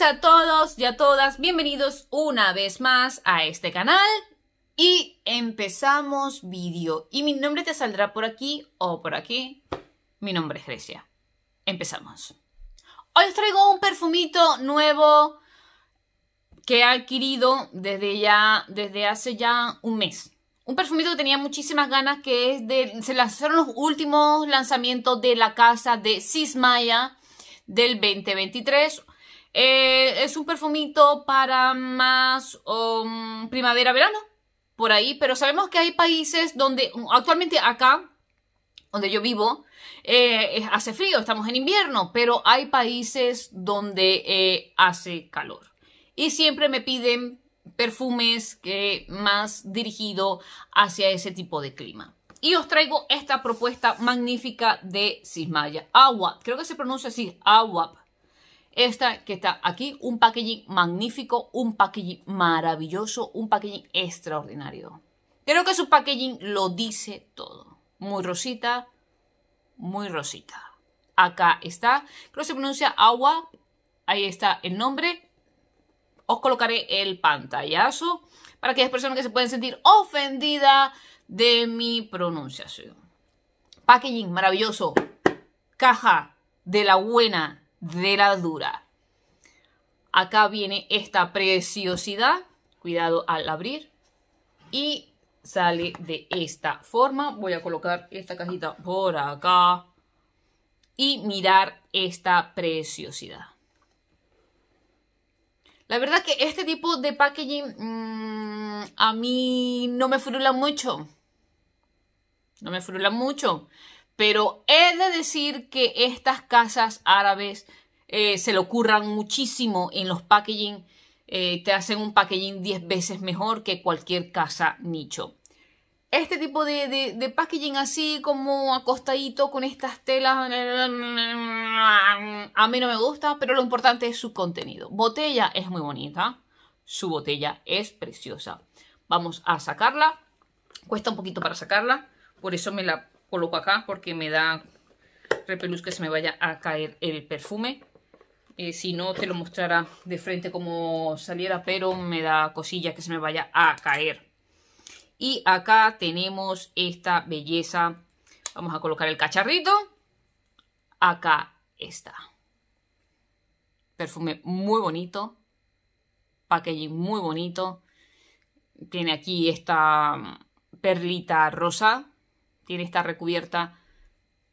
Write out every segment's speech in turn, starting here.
a todos y a todas, bienvenidos una vez más a este canal y empezamos vídeo. Y mi nombre te saldrá por aquí o por aquí. Mi nombre es Grecia. Empezamos. Hoy os traigo un perfumito nuevo que he adquirido desde ya desde hace ya un mes. Un perfumito que tenía muchísimas ganas que es de se lanzaron los últimos lanzamientos de la casa de Sismaya del 2023 eh, es un perfumito para más um, primavera-verano, por ahí, pero sabemos que hay países donde actualmente acá, donde yo vivo, eh, hace frío, estamos en invierno, pero hay países donde eh, hace calor. Y siempre me piden perfumes que más dirigido hacia ese tipo de clima. Y os traigo esta propuesta magnífica de Cismaya Agua, creo que se pronuncia así, agua esta que está aquí, un packaging magnífico, un packaging maravilloso, un packaging extraordinario. Creo que su packaging lo dice todo. Muy rosita, muy rosita. Acá está, creo que se pronuncia agua, ahí está el nombre. Os colocaré el pantallazo para aquellas personas que se pueden sentir ofendidas de mi pronunciación. Packaging maravilloso, caja de la buena, de la dura. Acá viene esta preciosidad. Cuidado al abrir. Y sale de esta forma. Voy a colocar esta cajita por acá. Y mirar esta preciosidad. La verdad que este tipo de packaging mm, a mí no me frula mucho. No me frula mucho. Pero he de decir que estas casas árabes eh, se le ocurran muchísimo en los packaging. Eh, te hacen un packaging 10 veces mejor que cualquier casa nicho. Este tipo de packaging así como acostadito con estas telas, a mí no me gusta, pero lo importante es su contenido. Botella es muy bonita, su botella es preciosa. Vamos a sacarla, cuesta un poquito para sacarla, por eso me la coloco acá porque me da repelús que se me vaya a caer el perfume. Eh, si no te lo mostrará de frente como saliera, pero me da cosilla que se me vaya a caer. Y acá tenemos esta belleza. Vamos a colocar el cacharrito. Acá está. Perfume muy bonito. Packaging muy bonito. Tiene aquí esta mm, perlita rosa tiene esta recubierta.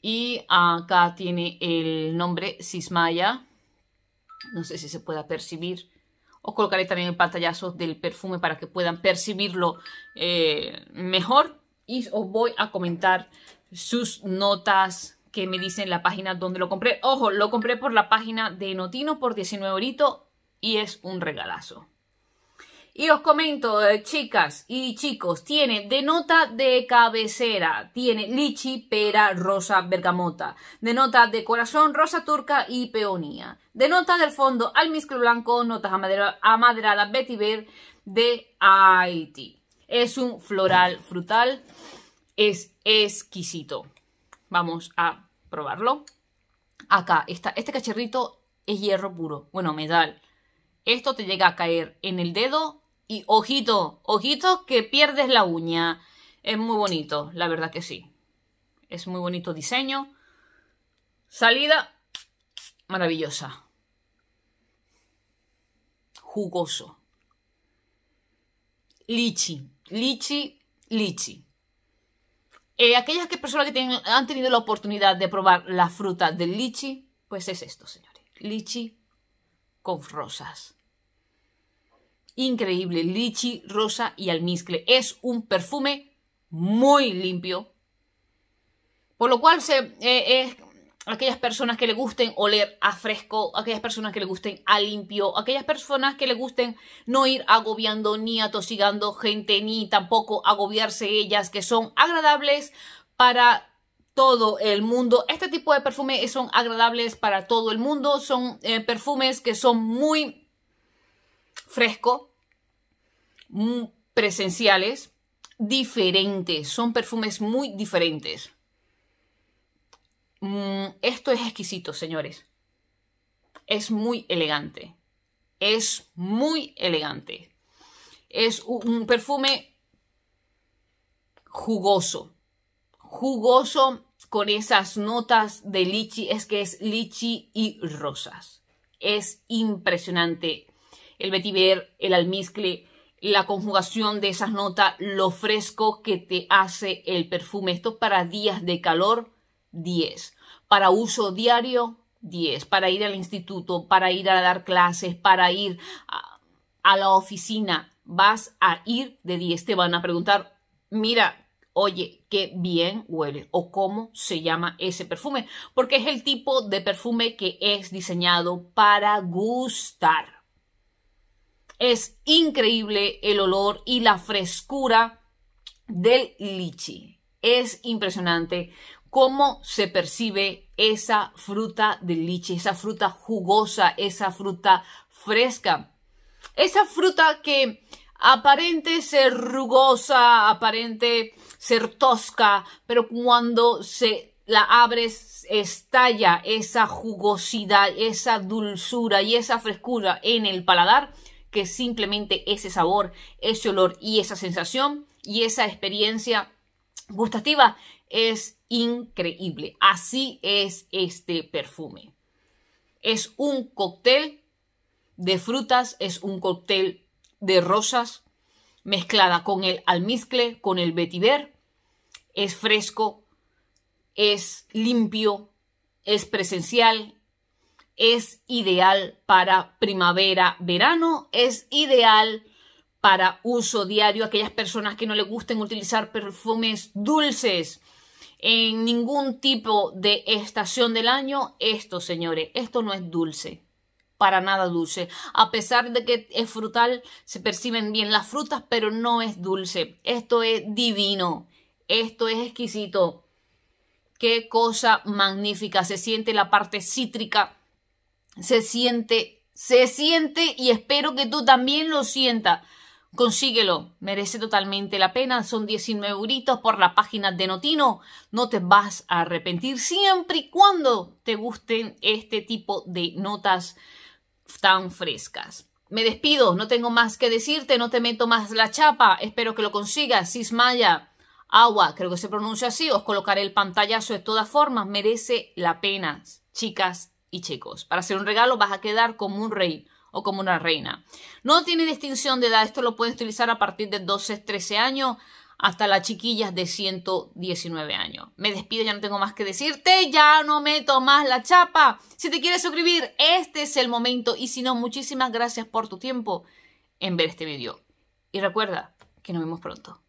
Y acá tiene el nombre Sismaya. No sé si se pueda percibir. Os colocaré también el pantallazo del perfume para que puedan percibirlo eh, mejor. Y os voy a comentar sus notas que me dicen la página donde lo compré. Ojo, lo compré por la página de Notino por 19 euritos y es un regalazo. Y os comento, eh, chicas y chicos, tiene de nota de cabecera, tiene lichi, pera, rosa, bergamota, de nota de corazón, rosa turca y peonía, de nota del fondo, almizcle blanco, notas betty vetiver de Haití. Es un floral frutal, es exquisito. Vamos a probarlo. Acá, está, este cacharrito es hierro puro, bueno, metal. Esto te llega a caer en el dedo y ojito, ojito que pierdes la uña. Es muy bonito, la verdad que sí. Es muy bonito diseño. Salida maravillosa. Jugoso. Lichi, lichi, lichi. Eh, aquellas que personas que han tenido la oportunidad de probar la fruta del lichi, pues es esto, señores. Lichi con rosas increíble, lichi, rosa y almizcle. Es un perfume muy limpio, por lo cual eh, es aquellas personas que le gusten oler a fresco, aquellas personas que le gusten a limpio, aquellas personas que le gusten no ir agobiando ni atosigando gente, ni tampoco agobiarse ellas, que son agradables para todo el mundo. Este tipo de perfumes son agradables para todo el mundo, son eh, perfumes que son muy fresco, Mm, presenciales diferentes, son perfumes muy diferentes. Mm, esto es exquisito, señores. Es muy elegante. Es muy elegante. Es un perfume jugoso. Jugoso con esas notas de lichi. Es que es lichi y rosas. Es impresionante. El vetiver, el almizcle, la conjugación de esas notas, lo fresco que te hace el perfume. Esto para días de calor, 10. Para uso diario, 10. Para ir al instituto, para ir a dar clases, para ir a, la oficina, vas a ir de 10. Te van a preguntar, mira, oye, qué bien huele o cómo se llama ese perfume, porque es el tipo de perfume que es diseñado para gustar. Es increíble el olor y la frescura del lichi. Es impresionante cómo se percibe esa fruta del lichi, esa fruta jugosa, esa fruta fresca. Esa fruta que aparente ser rugosa, aparente ser tosca, pero cuando se la abres estalla esa jugosidad, esa dulzura y esa frescura en el paladar que simplemente ese sabor, ese olor y esa sensación y esa experiencia gustativa es increíble. Así es este perfume. Es un cóctel de frutas, es un cóctel de rosas mezclada con el almizcle, con el vetiver. Es fresco, es limpio, es presencial, es ideal para primavera-verano, es ideal para uso diario, aquellas personas que no le gusten utilizar perfumes dulces en ningún tipo de estación del año, esto señores, esto no es dulce, para nada dulce. A pesar de que es frutal, se perciben bien las frutas, pero no es dulce. Esto es divino, esto es exquisito. Qué cosa magnífica, se siente la parte cítrica se siente, se siente y espero que tú también lo sientas. Consíguelo, merece totalmente la pena, son 19 euritos por la página de Notino, no te vas a arrepentir siempre y cuando te gusten este tipo de notas tan frescas. Me despido, no tengo más que decirte, no te meto más la chapa, espero que lo consigas, Sismaya, agua, creo que se pronuncia así, os colocaré el pantallazo de todas formas, merece la pena, chicas chicos. Para hacer un regalo vas a quedar como un rey o como una reina. No tiene distinción de edad, esto lo puedes utilizar a partir de 12, 13 años hasta las chiquillas de 119 años. Me despido, ya no tengo más que decirte, ya no me tomas la chapa. Si te quieres suscribir, este es el momento y si no, muchísimas gracias por tu tiempo en ver este vídeo. Y recuerda que nos vemos pronto.